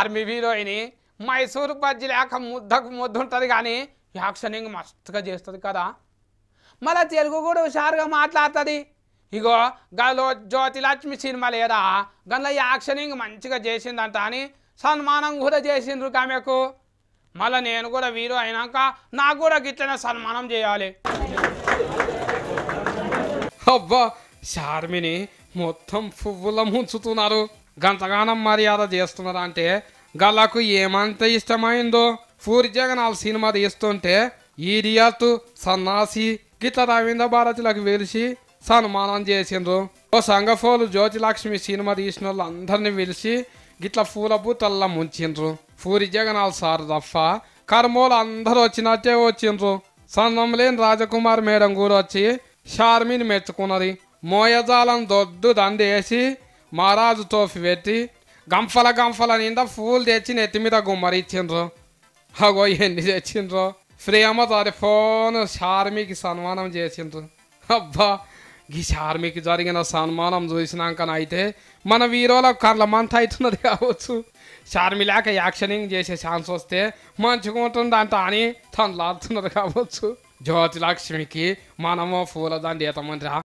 army హీరోయిని Mysuru bajji లేక ముద్దకు ముద్దుంటుంది కానీ యాక్షనింగ్ మస్తుగా చేస్తుంది కదా మళ్ళీ తెలుగు కూడా హుషారుగా మాట్లాడుతుంది ఇగో గలో జ్యోతిలక్ష్మి సినిమా లేదా గంలో యాక్షనింగ్ మంచిగా చేసిందంట అని సన్మానం కూడా చేసిండ్రు కామెకు మళ్ళీ నేను కూడా వీరు అయినాక నాకు కూడా గిట్లనే సన్మానం చేయాలి అబ్బా షార్మిని మొత్తం పువ్వుల ముంచుతున్నారు గంతగానం మర్యాద చేస్తున్నారా అంటే గళ్ళకు ఏమంత ఇష్టమైందో పూరి జగనాల సినిమా తీస్తుంటే ఈ రియాత్ సన్నాసి గీత రవీంద్ర భారతిలకు వెలిసి సన్మానం చేసిండ్రు ఓ సంగఫోలు జ్యోతిలక్ష్మి సినిమా తీసిన వాళ్ళు అందరిని పిలిచి గిట్ల పూల బూతల్లా ముంచిండ్రు పూరి జగనాల్ సార్ తప్ప కర్మోలు అందరూ వచ్చినట్టే వచ్చిండ్రు సన్నం లేని రాజకుమార్ మేడం కూడా వచ్చి షార్మిని మెచ్చుకున్నది మోయజాలం దొద్దు దండేసి మహారాజు తోఫి పెట్టి గంఫల గంఫల నిండా పూలు తెచ్చి నెత్తి మీద గుమ్మరి ఇచ్చిండ్రు అగో ఎన్ని తెచ్చిండ్రు ప్రేమ తోటి ఫోన్ షార్మికి సన్మానం చేసిండ్రు అబ్బా ఈ షార్మికి జరిగిన సన్మానం చూసినాకనైతే మన వీరోల కళ్ళ మంత అవుతున్నది కావచ్చు షార్మి లేక యాక్షనింగ్ చేసే ఛాన్స్ వస్తే మంచిగా ఉంటుంది అంట అని తను లాడుతున్నారు కావచ్చు జ్యోతిలక్ష్మికి మనము పూలదండ ఏతమందిరా